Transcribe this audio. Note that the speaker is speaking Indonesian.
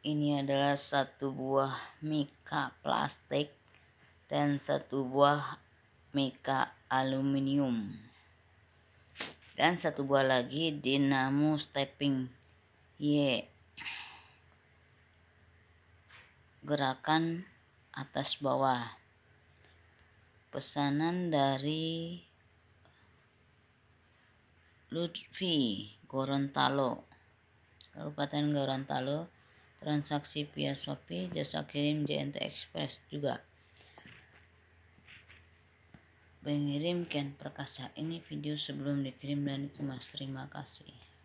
Ini adalah satu buah mika plastik dan satu buah mika aluminium. Dan satu buah lagi dinamo stepping Y. Gerakan atas bawah. Pesanan dari Lutfi Gorontalo Kabupaten Gorontalo transaksi via Shopee, jasa kirim JNT Express juga. Pengirim Ken Perkasa ini video sebelum dikirim dan dikemas. Terima kasih.